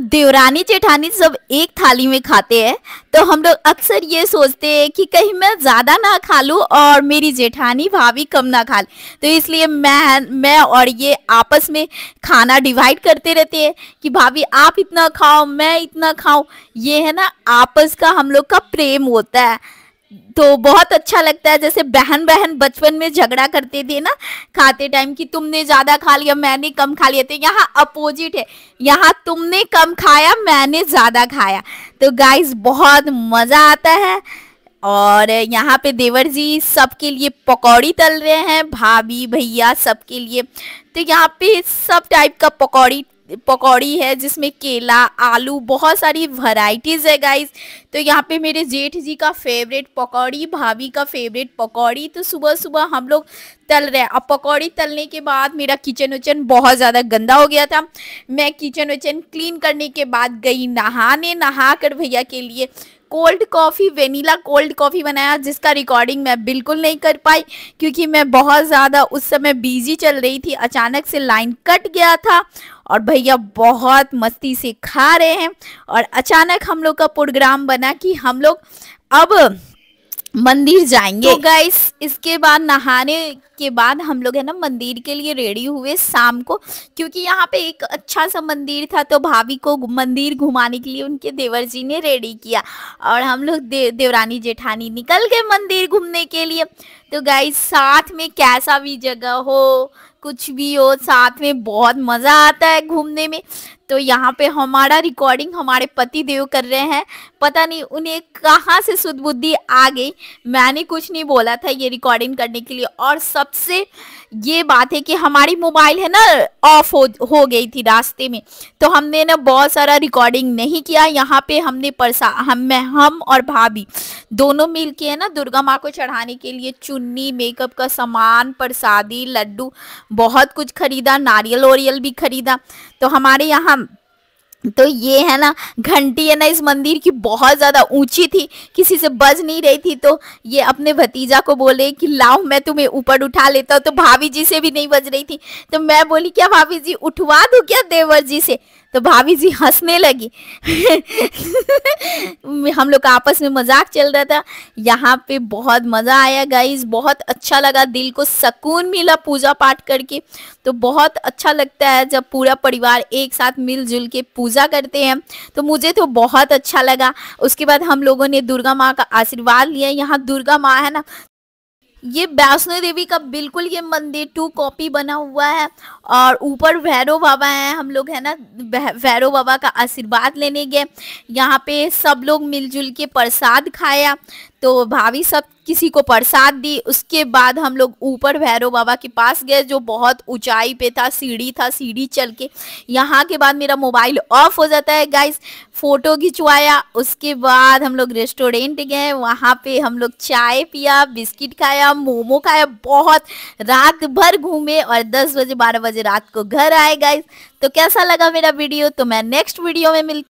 देवरानी जेठानी सब एक थाली में खाते हैं तो हम लोग अक्सर ये सोचते हैं कि कहीं मैं ज़्यादा ना खा लूँ और मेरी जेठानी भाभी कम ना खा लूँ तो इसलिए मैं मैं और ये आपस में खाना डिवाइड करते रहते हैं कि भाभी आप इतना खाओ मैं इतना खाऊं ये है ना आपस का हम लोग का प्रेम होता है तो बहुत अच्छा लगता है जैसे बहन बहन बचपन में झगड़ा करते थे ना खाते टाइम कि तुमने ज्यादा खा लिया मैंने कम खा लिया थे तो यहाँ अपोजिट है यहाँ तुमने कम खाया मैंने ज्यादा खाया तो गाइस बहुत मजा आता है और यहाँ पे देवर जी सबके लिए पकौड़ी तल रहे हैं भाभी भैया सबके लिए तो यहाँ पे सब टाइप का पकौड़ी पकौड़ी है जिसमें केला आलू बहुत सारी वैरायटीज है गाइस तो यहाँ पे मेरे जेठ जी का फेवरेट पकौड़ी भाभी का फेवरेट पकौड़ी तो सुबह सुबह हम लोग तल रहे हैं अब पकौड़ी तलने के बाद मेरा किचन उचन बहुत ज़्यादा गंदा हो गया था मैं किचन उचन क्लीन करने के बाद गई नहाने नहा कर भैया के लिए cold coffee vanilla cold coffee बनाया जिसका रिकॉर्डिंग मैं बिल्कुल नहीं कर पाई क्योंकि मैं बहुत ज़्यादा उस समय बिजी चल रही थी अचानक से लाइन कट गया था और भैया बहुत मस्ती से खा रहे हैं और अचानक हम लोग का प्रोग्राम बना कि हम लोग अब मंदिर जाएंगे तो गाइस इसके बाद नहाने के बाद हम लोग है ना मंदिर के लिए रेडी हुए शाम को क्योंकि यहाँ पे एक अच्छा सा मंदिर था तो भाभी को मंदिर घुमाने के लिए उनके देवर जी ने रेडी किया और हम लोग दे, देवरानी जेठानी निकल गए मंदिर घूमने के लिए तो गाइस साथ में कैसा भी जगह हो कुछ भी हो साथ में बहुत मज़ा आता है घूमने में तो यहाँ पे हमारा रिकॉर्डिंग हमारे पति देव कर रहे हैं पता नहीं उन्हें कहाँ से शुद्ध बुद्धि आ गई मैंने कुछ नहीं बोला था ये रिकॉर्डिंग करने के लिए और सबसे ये बात है कि हमारी मोबाइल है ना ऑफ हो हो गई थी रास्ते में तो हमने ना बहुत सारा रिकॉर्डिंग नहीं किया यहाँ पे हमने परसा हम मैं हम और भाभी दोनों मिल के है ना दुर्गा माँ को चढ़ाने के लिए चुन्नी मेकअप का सामान प्रसादी लड्डू बहुत कुछ खरीदा नारियल ओरियल भी खरीदा तो हमारे यहाँ तो ये है ना घंटी है ना इस मंदिर की बहुत ज़्यादा ऊंची थी किसी से बज नहीं रही थी तो ये अपने भतीजा को बोले कि लाओ मैं तुम्हें ऊपर उठा लेता हूँ तो भाभी जी से भी नहीं बज रही थी तो मैं बोली क्या भाभी जी उठवा दो क्या देवर जी से तो भाभी जी हंसने लगी हम लोग का आपस में मजाक चल रहा था यहाँ पे बहुत मज़ा आया गाइज बहुत अच्छा लगा दिल को सुकून मिला पूजा पाठ करके तो बहुत अच्छा लगता है जब पूरा परिवार एक साथ मिलजुल के पूजा करते हैं तो मुझे तो बहुत अच्छा लगा उसके बाद हम लोगों ने दुर्गा माँ का आशीर्वाद लिया यहाँ दुर्गा माँ है ना ये वैष्णो देवी का बिल्कुल ये मंदिर टू कॉपी बना हुआ है और ऊपर भैरव बाबा हैं हम लोग है ना भैरव बाबा का आशीर्वाद लेने गए यहाँ पे सब लोग मिलजुल के प्रसाद खाया तो भाभी सब किसी को प्रसाद दी उसके बाद हम लोग ऊपर भैरव बाबा के पास गए जो बहुत ऊंचाई पे था सीढ़ी था सीढ़ी चल के यहाँ के बाद मेरा मोबाइल ऑफ हो जाता है गाइस फोटो खिंचवाया उसके बाद हम लोग रेस्टोरेंट गए वहाँ पे हम लोग चाय पिया बिस्किट खाया मोमो खाया बहुत रात भर घूमे और दस बजे बारह बजे रात को घर आए गाइस तो कैसा लगा मेरा वीडियो तो मैं नेक्स्ट वीडियो में मिल